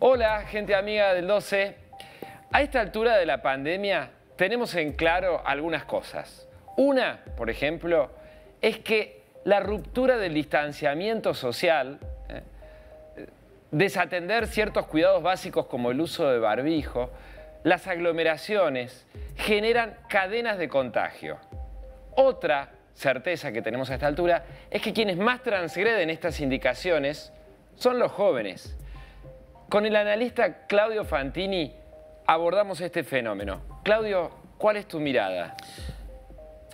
Hola, gente amiga del 12. A esta altura de la pandemia tenemos en claro algunas cosas. Una, por ejemplo, es que la ruptura del distanciamiento social, eh, desatender ciertos cuidados básicos como el uso de barbijo, las aglomeraciones, generan cadenas de contagio. Otra certeza que tenemos a esta altura es que quienes más transgreden estas indicaciones son los jóvenes con el analista Claudio Fantini abordamos este fenómeno. Claudio, ¿cuál es tu mirada?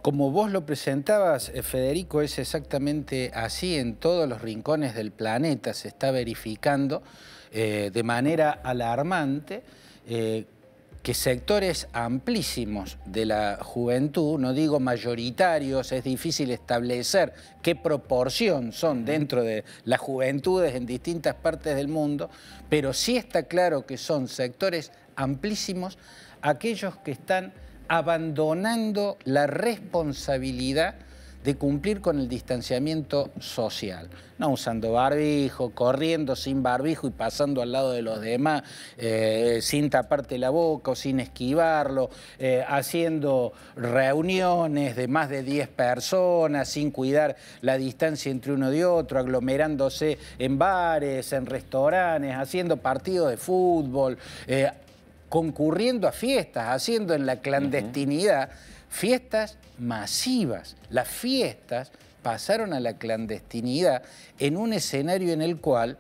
Como vos lo presentabas, eh, Federico, es exactamente así. En todos los rincones del planeta se está verificando eh, de manera alarmante eh, que sectores amplísimos de la juventud, no digo mayoritarios, es difícil establecer qué proporción son dentro de las juventudes en distintas partes del mundo, pero sí está claro que son sectores amplísimos aquellos que están abandonando la responsabilidad de cumplir con el distanciamiento social, no usando barbijo, corriendo sin barbijo y pasando al lado de los demás, eh, sin taparte la boca o sin esquivarlo, eh, haciendo reuniones de más de 10 personas, sin cuidar la distancia entre uno y otro, aglomerándose en bares, en restaurantes, haciendo partidos de fútbol, eh, concurriendo a fiestas, haciendo en la clandestinidad. Fiestas masivas. Las fiestas pasaron a la clandestinidad en un escenario en el cual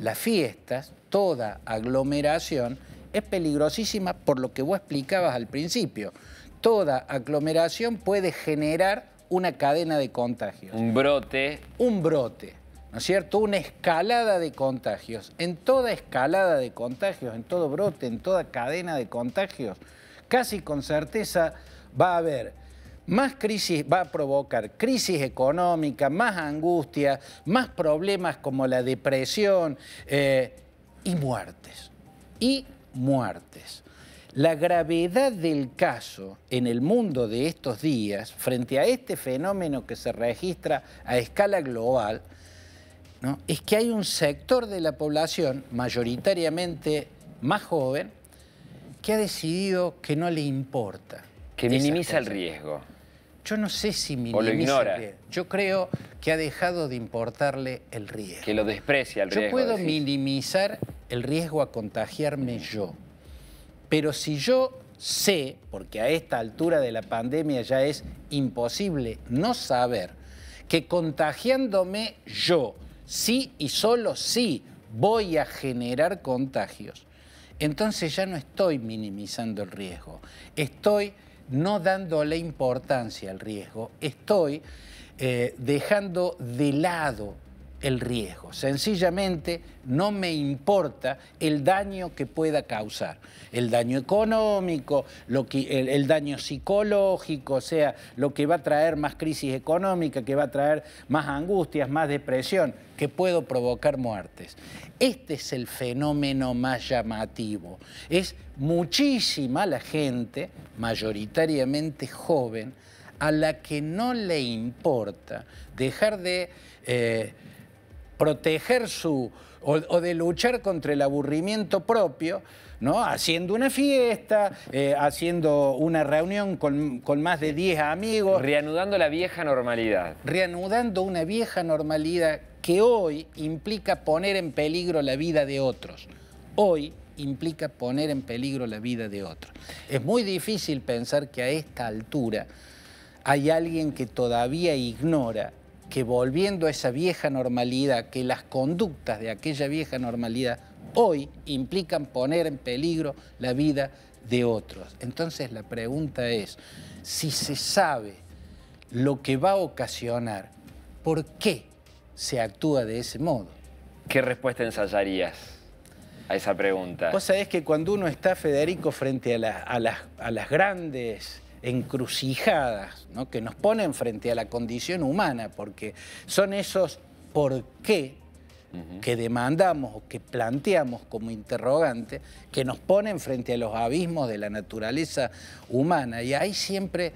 las fiestas, toda aglomeración, es peligrosísima por lo que vos explicabas al principio. Toda aglomeración puede generar una cadena de contagios. Un brote. Un brote, ¿no es cierto? Una escalada de contagios. En toda escalada de contagios, en todo brote, en toda cadena de contagios, casi con certeza va a haber más crisis, va a provocar crisis económica, más angustia, más problemas como la depresión eh, y muertes. Y muertes. La gravedad del caso en el mundo de estos días, frente a este fenómeno que se registra a escala global, es que hay un sector de la población, mayoritariamente más joven, que ha decidido que no le importa que minimiza el riesgo. Yo no sé si minimiza el riesgo. Yo creo que ha dejado de importarle el riesgo. Que lo desprecia el riesgo. Yo puedo minimizar el riesgo a contagiarme yo. Pero si yo sé, porque a esta altura de la pandemia ya es imposible no saber, que contagiándome yo, sí y solo sí, voy a generar contagios, entonces ya no estoy minimizando el riesgo, estoy no dándole importancia al riesgo, estoy eh, dejando de lado el riesgo. Sencillamente no me importa el daño que pueda causar. El daño económico, lo que, el, daño psicológico, o sea, lo que va a traer más crisis económica, que va a traer más angustias, más depresión, que puedo provocar muertes. Este es el fenómeno más llamativo. Es muchísima la gente, mayoritariamente joven, a la que no le importa dejar de... Eh, proteger su, o, de luchar contra el aburrimiento propio, ¿no? haciendo una fiesta, eh, haciendo una reunión con, con más de 10 amigos. Reanudando la vieja normalidad. Reanudando una vieja normalidad que hoy implica poner en peligro la vida de otros. Hoy implica poner en peligro la vida de otros. Es muy difícil pensar que a esta altura hay alguien que todavía ignora que volviendo a esa vieja normalidad, que las conductas de aquella vieja normalidad hoy implican poner en peligro la vida de otros. Entonces la pregunta es, si se sabe lo que va a ocasionar, ¿por qué se actúa de ese modo? ¿Qué respuesta ensayarías a esa pregunta? cosa es que cuando uno está, Federico, frente a, a las grandes encrucijadas ¿no? que nos ponen frente a la condición humana, porque son esos por qué que demandamos o que planteamos como interrogante, que nos ponen frente a los abismos de la naturaleza humana. Y ahí siempre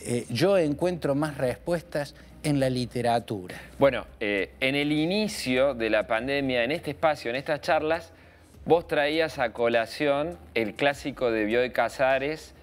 eh, yo encuentro más respuestas en la literatura. Bueno, eh, en el inicio de la pandemia, en este espacio, en estas charlas, vos traías a colación el clásico de de Casares,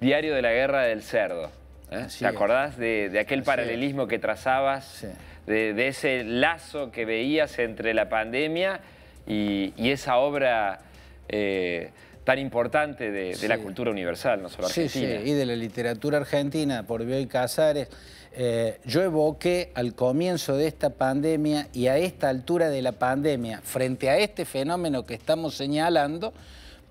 Diario de la Guerra del Cerdo. ¿eh? ¿Te acordás de, aquel paralelismo que trazabas? De, ese lazo que veías entre la pandemia y, esa obra eh, tan importante de, la cultura universal, no solo argentina. Sí, sí, y de la literatura argentina, por Bioy Casares. Eh, yo evoqué al comienzo de esta pandemia y a esta altura de la pandemia, frente a este fenómeno que estamos señalando,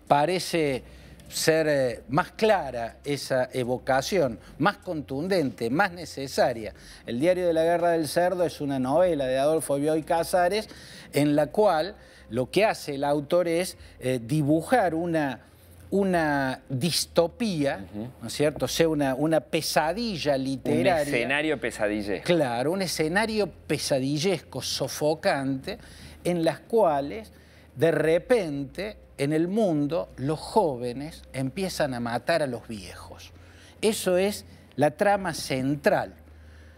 parece ser eh, más clara esa evocación, más contundente, más necesaria. El diario de la guerra del cerdo es una novela de Adolfo Bioy Casares en la cual lo que hace el autor es eh, dibujar una, una distopía, ¿no es cierto? O sea, una, una pesadilla literaria. Un escenario pesadillesco. Claro, un escenario pesadillesco, sofocante, en las cuales de repente en el mundo los jóvenes empiezan a matar a los viejos. Eso es la trama central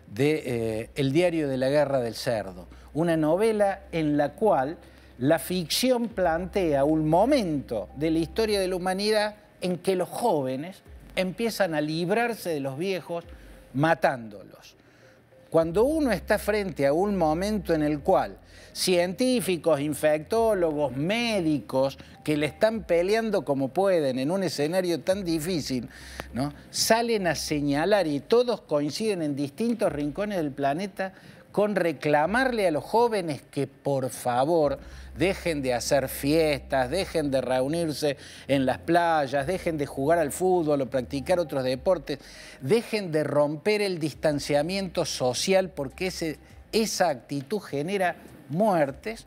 de, eh, el diario de la guerra del cerdo, una novela en la cual la ficción plantea un momento de la historia de la humanidad en que los jóvenes empiezan a librarse de los viejos matándolos. Cuando uno está frente a un momento en el cual científicos, infectólogos, médicos que le están peleando como pueden en un escenario tan difícil, salen a señalar y todos coinciden en distintos rincones del planeta con reclamarle a los jóvenes que por favor dejen de hacer fiestas, dejen de reunirse en las playas, dejen de jugar al fútbol o practicar otros deportes, dejen de romper el distanciamiento social porque esa actitud genera muertes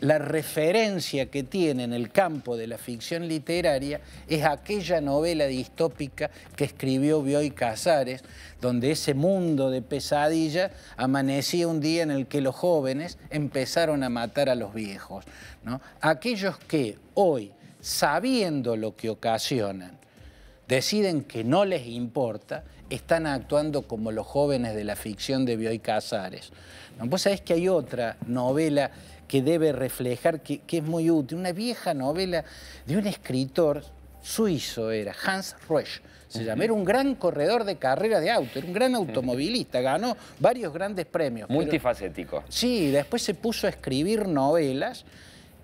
la referencia que tiene en el campo de la ficción literaria es aquella novela distópica que escribió Bioy Casares, donde ese mundo de pesadilla amanecía un día en el que los jóvenes empezaron a matar a los viejos. Aquellos que hoy, sabiendo lo que ocasionan, deciden que no les importa, están actuando como los jóvenes de la ficción de Bioy Casares. pues sabés que hay otra novela que debe reflejar, que, es muy útil, una vieja novela de un escritor suizo era, Hans Roesch. Se llama, era un gran corredor de carrera de auto, era un gran automovilista, ganó varios grandes premios. Multifacético. sí, después se puso a escribir novelas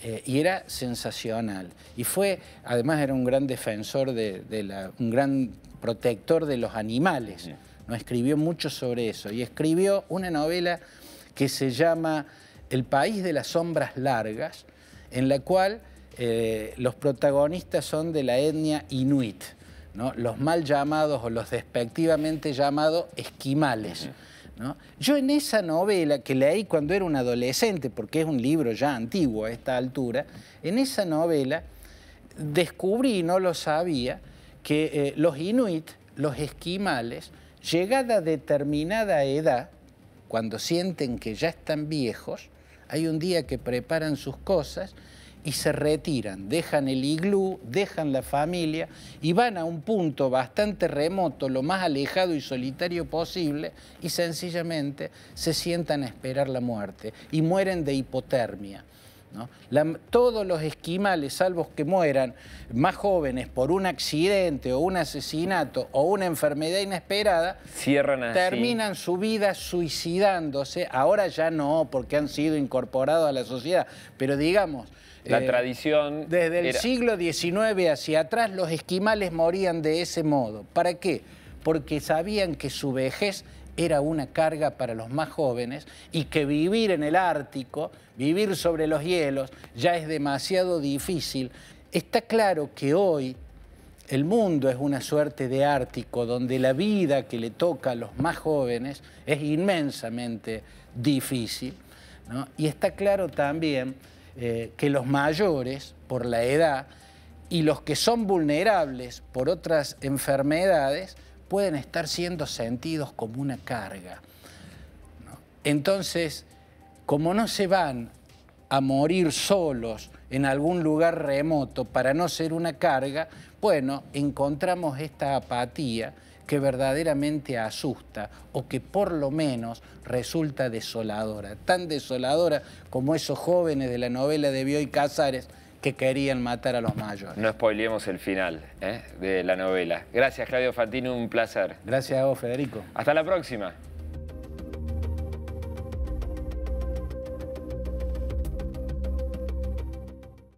eh, y era sensacional. Y fue, además era un gran defensor, de, la, un gran protector de los animales. No escribió mucho sobre eso. Y escribió una novela que se llama El país de las sombras largas, en la cual eh, los protagonistas son de la etnia inuit, los mal llamados o los despectivamente llamados esquimales. Yo en esa novela que leí cuando era un adolescente, porque es un libro ya antiguo a esta altura, en esa novela descubrí, no lo sabía, que eh, los inuit, los esquimales, llegada a determinada edad, cuando sienten que ya están viejos, hay un día que preparan sus cosas y se retiran, dejan el iglú, dejan la familia y van a un punto bastante remoto, lo más alejado y solitario posible, y sencillamente se sientan a esperar la muerte y mueren de hipotermia todos los esquimales, salvo que mueran más jóvenes por un accidente o un asesinato o una enfermedad inesperada, Cierran terminan su vida suicidándose. Ahora ya no, porque han sido incorporados a la sociedad. Pero digamos... La eh, tradición... Desde el siglo XIX hacia atrás los esquimales morían de ese modo. ¿Para qué? Porque sabían que su vejez era una carga para los más jóvenes y que vivir en el Ártico, vivir sobre los hielos, ya es demasiado difícil. Está claro que hoy el mundo es una suerte de Ártico donde la vida que le toca a los más jóvenes es inmensamente difícil. Y está claro también eh, que los mayores, por la edad, y los que son vulnerables por otras enfermedades, pueden estar siendo sentidos como una carga. Entonces, como no se van a morir solos en algún lugar remoto para no ser una carga, bueno, encontramos esta apatía que verdaderamente asusta o que por lo menos resulta desoladora, tan desoladora como esos jóvenes de la novela de Bioy Casares que querían matar a los mayores. No spoilemos el final ¿eh? de la novela. Gracias, Claudio Fantino, un placer. Gracias a vos, Federico. Hasta la próxima.